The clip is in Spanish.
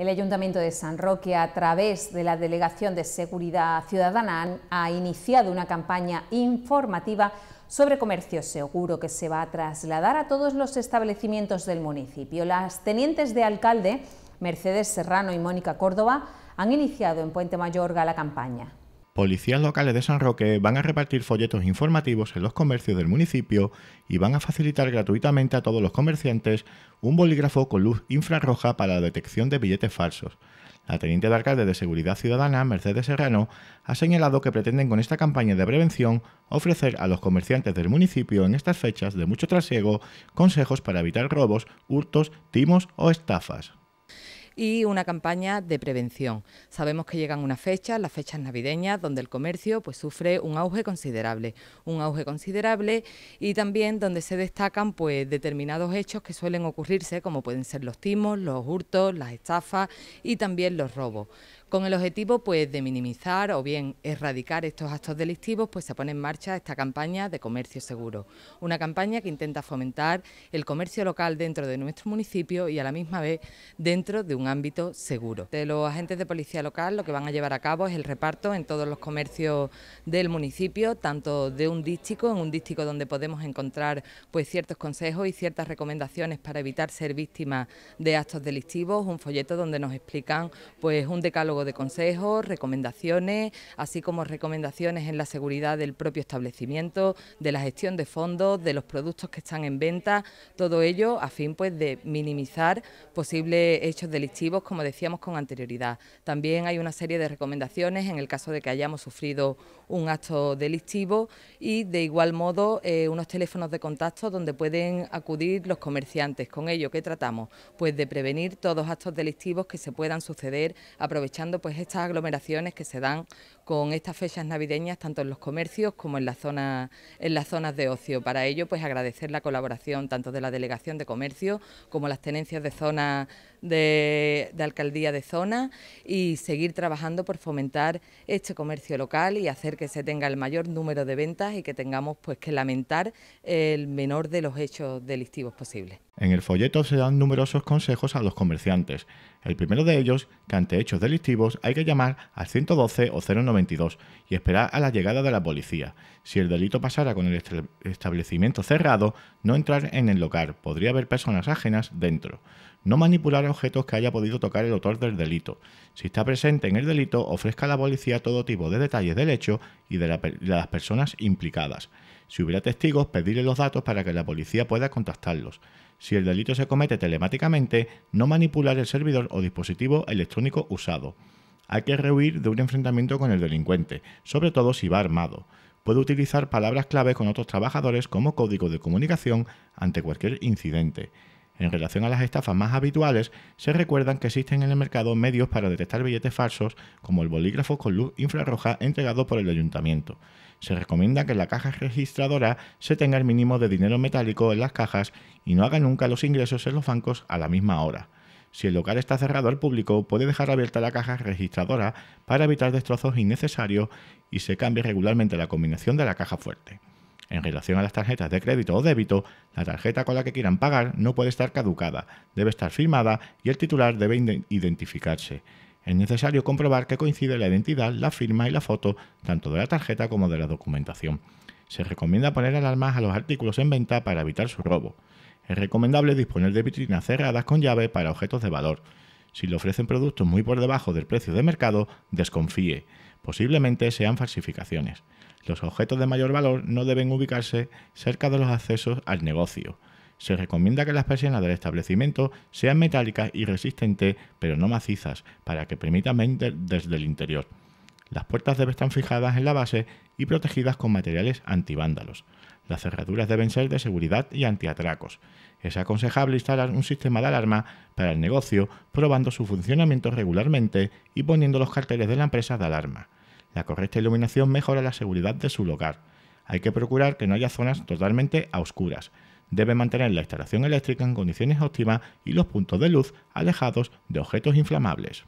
El Ayuntamiento de San Roque, a través de la Delegación de Seguridad Ciudadana, ha iniciado una campaña informativa sobre comercio seguro que se va a trasladar a todos los establecimientos del municipio. Las tenientes de alcalde, Mercedes Serrano y Mónica Córdoba, han iniciado en Puente Mayorga la campaña policías locales de San Roque van a repartir folletos informativos en los comercios del municipio y van a facilitar gratuitamente a todos los comerciantes un bolígrafo con luz infrarroja para la detección de billetes falsos. La teniente de alcalde de Seguridad Ciudadana, Mercedes Serrano, ha señalado que pretenden con esta campaña de prevención ofrecer a los comerciantes del municipio en estas fechas de mucho trasiego consejos para evitar robos, hurtos, timos o estafas y una campaña de prevención. Sabemos que llegan unas fechas, las fechas navideñas, donde el comercio pues, sufre un auge considerable, un auge considerable y también donde se destacan pues, determinados hechos que suelen ocurrirse, como pueden ser los timos, los hurtos, las estafas y también los robos con el objetivo pues, de minimizar o bien erradicar estos actos delictivos, pues se pone en marcha esta campaña de comercio seguro, una campaña que intenta fomentar el comercio local dentro de nuestro municipio y a la misma vez dentro de un ámbito seguro. De los agentes de policía local lo que van a llevar a cabo es el reparto en todos los comercios del municipio, tanto de un dístico, en un dístico donde podemos encontrar pues ciertos consejos y ciertas recomendaciones para evitar ser víctimas de actos delictivos, un folleto donde nos explican pues un decálogo de consejos, recomendaciones, así como recomendaciones en la seguridad del propio establecimiento, de la gestión de fondos, de los productos que están en venta, todo ello a fin pues de minimizar posibles hechos delictivos, como decíamos con anterioridad. También hay una serie de recomendaciones en el caso de que hayamos sufrido un acto delictivo y de igual modo eh, unos teléfonos de contacto donde pueden acudir los comerciantes. Con ello, ¿qué tratamos? Pues de prevenir todos actos delictivos que se puedan suceder aprovechando pues estas aglomeraciones que se dan con estas fechas navideñas tanto en los comercios como en, la zona, en las zonas de ocio. Para ello, pues agradecer la colaboración tanto de la Delegación de Comercio como las tenencias de zona de, alcaldía de zona y seguir trabajando por fomentar este comercio local y hacer que se tenga el mayor número de ventas y que tengamos pues que lamentar el menor de los hechos delictivos posibles. En el folleto se dan numerosos consejos a los comerciantes. El primero de ellos, que ante hechos delictivos hay que llamar al 112 o 090 y esperar a la llegada de la policía. Si el delito pasara con el establecimiento cerrado, no entrar en el local, podría haber personas ajenas dentro. No manipular objetos que haya podido tocar el autor del delito. Si está presente en el delito, ofrezca a la policía todo tipo de detalles del hecho y de las personas implicadas. Si hubiera testigos, pedirle los datos para que la policía pueda contactarlos. Si el delito se comete telemáticamente, no manipular el servidor o dispositivo electrónico usado hay que rehuir de un enfrentamiento con el delincuente, sobre todo si va armado. Puede utilizar palabras clave con otros trabajadores como código de comunicación ante cualquier incidente. En relación a las estafas más habituales, se recuerdan que existen en el mercado medios para detectar billetes falsos, como el bolígrafo con luz infrarroja entregado por el ayuntamiento. Se recomienda que en la caja registradora se tenga el mínimo de dinero metálico en las cajas y no haga nunca los ingresos en los bancos a la misma hora. Si el local está cerrado al público, puede dejar abierta la caja registradora para evitar destrozos innecesarios y se cambie regularmente la combinación de la caja fuerte. En relación a las tarjetas de crédito o débito, la tarjeta con la que quieran pagar no puede estar caducada, debe estar firmada y el titular debe identificarse. Es necesario comprobar que coincide la identidad, la firma y la foto tanto de la tarjeta como de la documentación. Se recomienda poner alarmas a los artículos en venta para evitar su robo. Es recomendable disponer de vitrinas cerradas con llave para objetos de valor. Si le ofrecen productos muy por debajo del precio de mercado, desconfíe. Posiblemente sean falsificaciones. Los objetos de mayor valor no deben ubicarse cerca de los accesos al negocio. Se recomienda que las persianas del establecimiento sean metálicas y resistentes, pero no macizas, para que permitan vender desde el interior. Las puertas deben estar fijadas en la base y protegidas con materiales antivándalos. Las cerraduras deben ser de seguridad y antiatracos. Es aconsejable instalar un sistema de alarma para el negocio, probando su funcionamiento regularmente y poniendo los carteles de la empresa de alarma. La correcta iluminación mejora la seguridad de su hogar. Hay que procurar que no haya zonas totalmente a oscuras. Debe mantener la instalación eléctrica en condiciones óptimas y los puntos de luz alejados de objetos inflamables.